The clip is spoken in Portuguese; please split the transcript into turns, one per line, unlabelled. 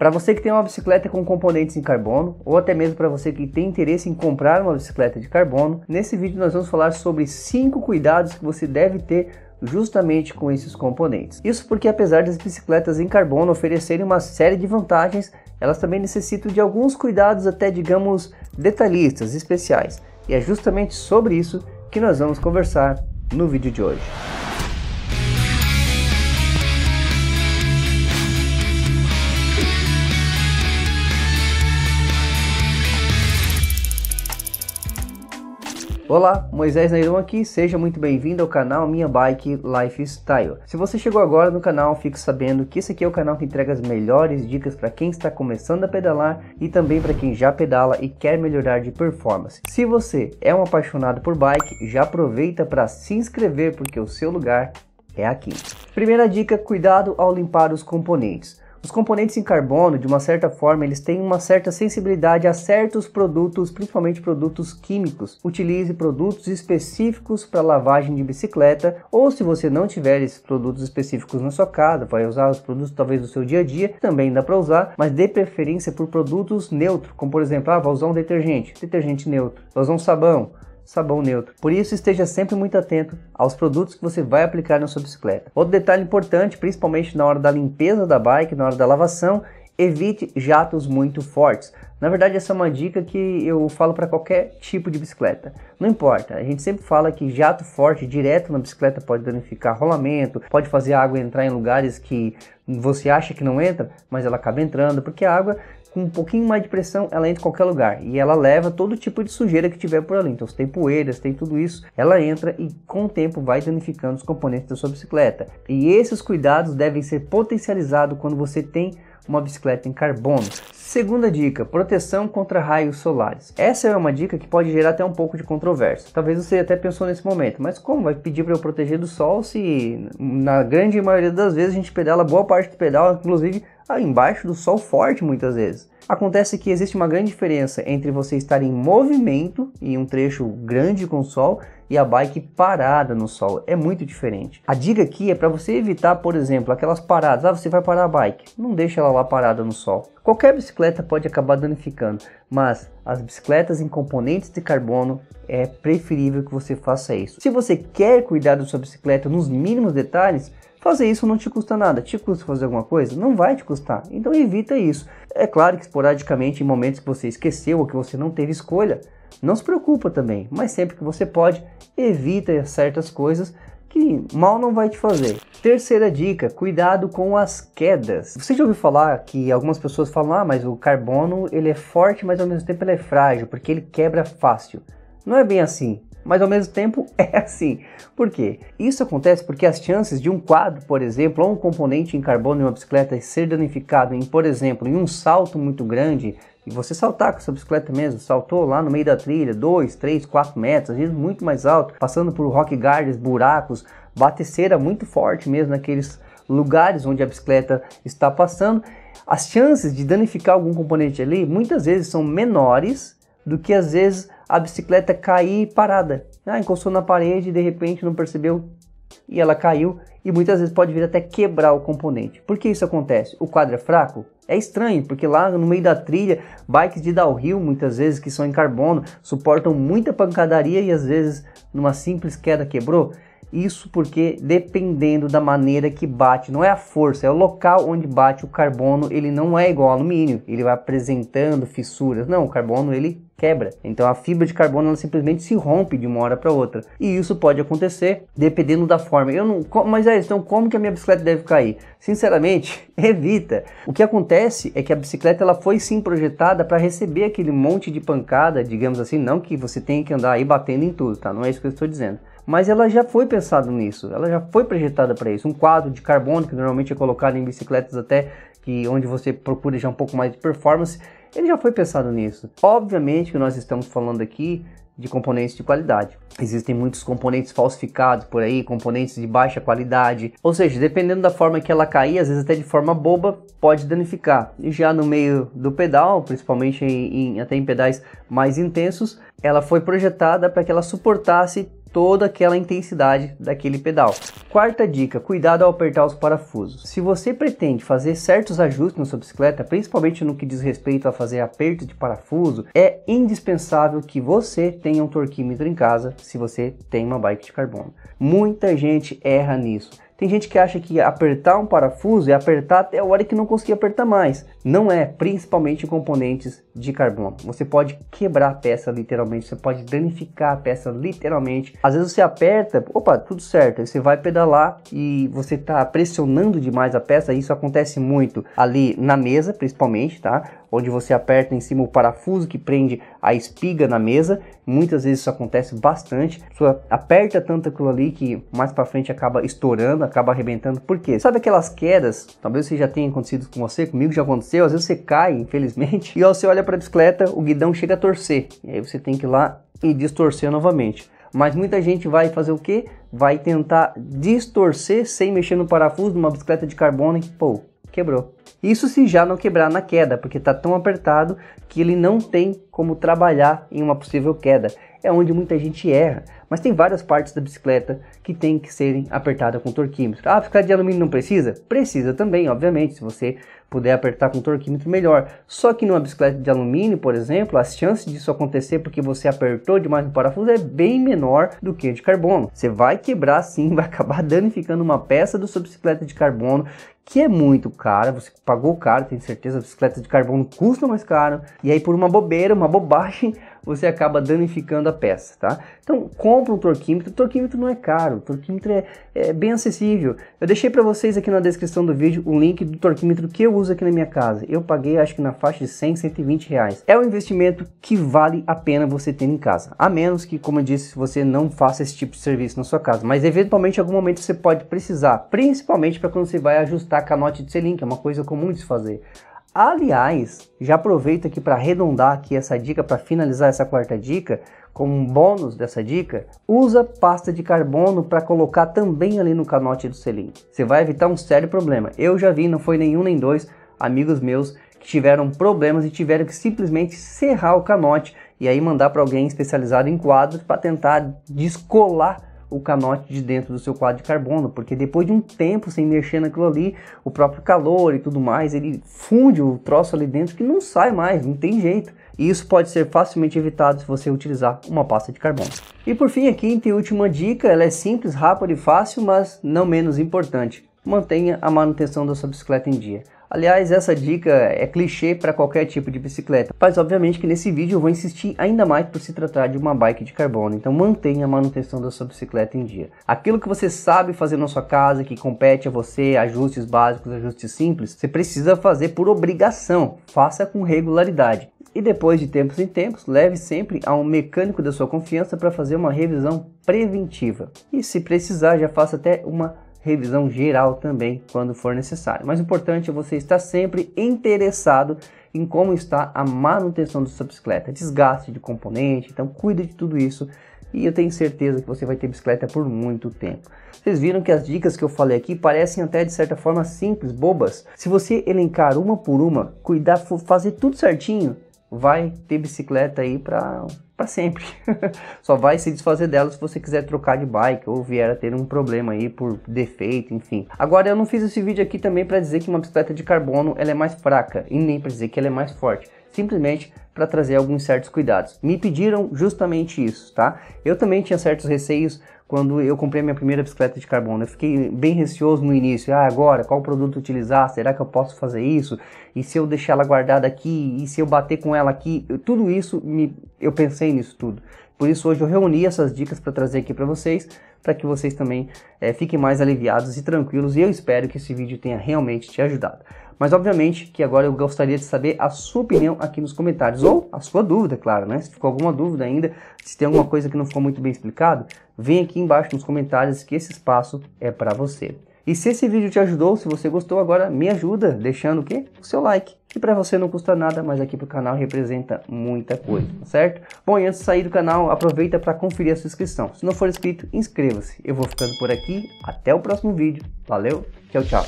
Para você que tem uma bicicleta com componentes em carbono, ou até mesmo para você que tem interesse em comprar uma bicicleta de carbono, nesse vídeo nós vamos falar sobre 5 cuidados que você deve ter justamente com esses componentes. Isso porque apesar das bicicletas em carbono oferecerem uma série de vantagens, elas também necessitam de alguns cuidados até digamos detalhistas, especiais. E é justamente sobre isso que nós vamos conversar no vídeo de hoje. Olá, Moisés Nairon aqui, seja muito bem-vindo ao canal Minha Bike Lifestyle. Se você chegou agora no canal, fique sabendo que esse aqui é o canal que entrega as melhores dicas para quem está começando a pedalar e também para quem já pedala e quer melhorar de performance. Se você é um apaixonado por bike, já aproveita para se inscrever porque o seu lugar é aqui. Primeira dica, cuidado ao limpar os componentes. Os componentes em carbono, de uma certa forma, eles têm uma certa sensibilidade a certos produtos, principalmente produtos químicos. Utilize produtos específicos para lavagem de bicicleta, ou se você não tiver esses produtos específicos na sua casa, vai usar os produtos talvez do seu dia a dia, também dá para usar, mas dê preferência por produtos neutros, como por exemplo, ah, vou usar um detergente, detergente neutro, vou usar um sabão, sabão neutro. Por isso, esteja sempre muito atento aos produtos que você vai aplicar na sua bicicleta. Outro detalhe importante, principalmente na hora da limpeza da bike, na hora da lavação, evite jatos muito fortes. Na verdade, essa é uma dica que eu falo para qualquer tipo de bicicleta. Não importa, a gente sempre fala que jato forte direto na bicicleta pode danificar rolamento, pode fazer a água entrar em lugares que você acha que não entra, mas ela acaba entrando, porque a água com um pouquinho mais de pressão, ela entra em qualquer lugar e ela leva todo tipo de sujeira que tiver por ali. Então, se tem poeiras, tem tudo isso, ela entra e com o tempo vai danificando os componentes da sua bicicleta. E esses cuidados devem ser potencializados quando você tem uma bicicleta em carbono. Segunda dica, proteção contra raios solares. Essa é uma dica que pode gerar até um pouco de controvérsia. Talvez você até pensou nesse momento, mas como vai pedir para eu proteger do sol se na grande maioria das vezes a gente pedala boa parte do pedal, inclusive ah, embaixo do sol forte muitas vezes. Acontece que existe uma grande diferença entre você estar em movimento em um trecho grande com sol e a bike parada no sol. É muito diferente. A dica aqui é para você evitar, por exemplo, aquelas paradas. Ah, você vai parar a bike. Não deixa ela lá parada no sol. Qualquer bicicleta pode acabar danificando, mas as bicicletas em componentes de carbono é preferível que você faça isso. Se você quer cuidar da sua bicicleta nos mínimos detalhes, Fazer isso não te custa nada. Te custa fazer alguma coisa? Não vai te custar. Então evita isso. É claro que esporadicamente, em momentos que você esqueceu ou que você não teve escolha, não se preocupa também, mas sempre que você pode, evita certas coisas que mal não vai te fazer. Terceira dica, cuidado com as quedas. Você já ouviu falar que algumas pessoas falam, ah, mas o carbono ele é forte, mas ao mesmo tempo ele é frágil, porque ele quebra fácil. Não é bem assim, mas ao mesmo tempo é assim. Por quê? Isso acontece porque as chances de um quadro, por exemplo, ou um componente em carbono em uma bicicleta ser danificado em, por exemplo, em um salto muito grande, e você saltar com sua bicicleta mesmo, saltou lá no meio da trilha, 2, 3, 4 metros, às vezes muito mais alto, passando por rock gardens, buracos, cera muito forte mesmo naqueles lugares onde a bicicleta está passando, as chances de danificar algum componente ali muitas vezes são menores do que às vezes a bicicleta cair parada. Ah, encostou na parede e de repente não percebeu e ela caiu e muitas vezes pode vir até quebrar o componente. Por que isso acontece? O quadro é fraco? É estranho, porque lá no meio da trilha, bikes de downhill, muitas vezes, que são em carbono, suportam muita pancadaria e às vezes numa simples queda quebrou. Isso porque dependendo da maneira que bate, não é a força, é o local onde bate o carbono, ele não é igual ao alumínio, ele vai apresentando fissuras. Não, o carbono ele quebra. Então a fibra de carbono ela simplesmente se rompe de uma hora para outra. E isso pode acontecer dependendo da forma. Eu não, mas é, então como que a minha bicicleta deve cair? Sinceramente, evita. O que acontece é que a bicicleta ela foi sim projetada para receber aquele monte de pancada, digamos assim, não que você tenha que andar aí batendo em tudo, tá? Não é isso que eu estou dizendo mas ela já foi pensada nisso, ela já foi projetada para isso. Um quadro de carbono que normalmente é colocado em bicicletas até que onde você procura já um pouco mais de performance, ele já foi pensado nisso. Obviamente que nós estamos falando aqui de componentes de qualidade. Existem muitos componentes falsificados por aí, componentes de baixa qualidade, ou seja, dependendo da forma que ela cair, às vezes até de forma boba, pode danificar. E já no meio do pedal, principalmente em, em, até em pedais mais intensos, ela foi projetada para que ela suportasse toda aquela intensidade daquele pedal. Quarta dica, cuidado ao apertar os parafusos. Se você pretende fazer certos ajustes na sua bicicleta, principalmente no que diz respeito a fazer aperto de parafuso, é indispensável que você tenha um torquímetro em casa se você tem uma bike de carbono. Muita gente erra nisso. Tem gente que acha que apertar um parafuso é apertar até a hora que não conseguir apertar mais. Não é, principalmente componentes de carbono. Você pode quebrar a peça literalmente, você pode danificar a peça literalmente. Às vezes você aperta, opa, tudo certo. Aí você vai pedalar e você está pressionando demais a peça, isso acontece muito ali na mesa, principalmente, tá? onde você aperta em cima o parafuso que prende a espiga na mesa. Muitas vezes isso acontece bastante. Você aperta tanto aquilo ali que mais para frente acaba estourando, acaba arrebentando. Por quê? Sabe aquelas quedas? Talvez você já tenha acontecido com você, comigo já aconteceu. Às vezes você cai, infelizmente, e ó, você olha para a bicicleta, o guidão chega a torcer. E aí você tem que ir lá e distorcer novamente. Mas muita gente vai fazer o quê? Vai tentar distorcer sem mexer no parafuso de uma bicicleta de carbono e pô, quebrou. Isso se já não quebrar na queda, porque está tão apertado que ele não tem como trabalhar em uma possível queda. É onde muita gente erra, mas tem várias partes da bicicleta que tem que serem apertadas com torquímetro. Ah, ficar de alumínio não precisa? Precisa também, obviamente, se você puder apertar com o torquímetro, melhor. Só que numa bicicleta de alumínio, por exemplo, as chances disso acontecer porque você apertou demais no parafuso é bem menor do que de carbono. Você vai quebrar sim, vai acabar danificando uma peça da sua bicicleta de carbono que é muito cara, você pagou caro, tem certeza, bicicletas de carbono custam mais caro, e aí por uma bobeira, uma bobagem, você acaba danificando a peça, tá? Então, compra um torquímetro. Torquímetro não é caro, torquímetro é, é bem acessível. Eu deixei para vocês aqui na descrição do vídeo o link do torquímetro que eu uso aqui na minha casa. Eu paguei, acho que na faixa de 100, 120 reais. É um investimento que vale a pena você ter em casa. A menos que, como eu disse, você não faça esse tipo de serviço na sua casa. Mas, eventualmente, em algum momento você pode precisar. Principalmente para quando você vai ajustar canote de selim, que é uma coisa comum de se fazer. Aliás, já aproveito aqui para arredondar aqui essa dica, para finalizar essa quarta dica, como um bônus dessa dica, usa pasta de carbono para colocar também ali no canote do selim. Você vai evitar um sério problema. Eu já vi, não foi nenhum nem dois amigos meus que tiveram problemas e tiveram que simplesmente serrar o canote e aí mandar para alguém especializado em quadros para tentar descolar o canote de dentro do seu quadro de carbono, porque depois de um tempo sem mexer naquilo ali, o próprio calor e tudo mais, ele funde o troço ali dentro que não sai mais, não tem jeito. E isso pode ser facilmente evitado se você utilizar uma pasta de carbono. E por fim, a quinta e última dica, ela é simples, rápida e fácil, mas não menos importante. Mantenha a manutenção da sua bicicleta em dia. Aliás, essa dica é clichê para qualquer tipo de bicicleta, mas obviamente que nesse vídeo eu vou insistir ainda mais por se tratar de uma bike de carbono, então mantenha a manutenção da sua bicicleta em dia. Aquilo que você sabe fazer na sua casa, que compete a você, ajustes básicos, ajustes simples, você precisa fazer por obrigação, faça com regularidade e depois de tempos em tempos, leve sempre a um mecânico da sua confiança para fazer uma revisão preventiva. E se precisar, já faça até uma revisão geral também quando for necessário. Mas o importante é você estar sempre interessado em como está a manutenção da sua bicicleta, desgaste de componente, então cuide de tudo isso e eu tenho certeza que você vai ter bicicleta por muito tempo. Vocês viram que as dicas que eu falei aqui parecem até de certa forma simples, bobas. Se você elencar uma por uma, cuidar, fazer tudo certinho, vai ter bicicleta aí para sempre. Só vai se desfazer dela se você quiser trocar de bike ou vier a ter um problema aí por defeito, enfim. Agora eu não fiz esse vídeo aqui também para dizer que uma bicicleta de carbono ela é mais fraca e nem para dizer que ela é mais forte simplesmente para trazer alguns certos cuidados. Me pediram justamente isso, tá? Eu também tinha certos receios quando eu comprei minha primeira bicicleta de carbono. Eu fiquei bem receoso no início. Ah, agora, qual produto utilizar? Será que eu posso fazer isso? E se eu deixar ela guardada aqui? E se eu bater com ela aqui? tudo isso, me, eu pensei nisso tudo. Por isso hoje eu reuni essas dicas para trazer aqui para vocês, para que vocês também é, fiquem mais aliviados e tranquilos. E eu espero que esse vídeo tenha realmente te ajudado. Mas obviamente que agora eu gostaria de saber a sua opinião aqui nos comentários, ou a sua dúvida, claro, né? Se ficou alguma dúvida ainda, se tem alguma coisa que não ficou muito bem explicado, vem aqui embaixo nos comentários que esse espaço é para você. E se esse vídeo te ajudou, se você gostou, agora me ajuda deixando o quê? O seu like, que para você não custa nada, mas aqui para o canal representa muita coisa, tá certo? Bom, e antes de sair do canal, aproveita para conferir a sua inscrição. Se não for inscrito, inscreva-se. Eu vou ficando por aqui, até o próximo vídeo. Valeu, tchau, tchau.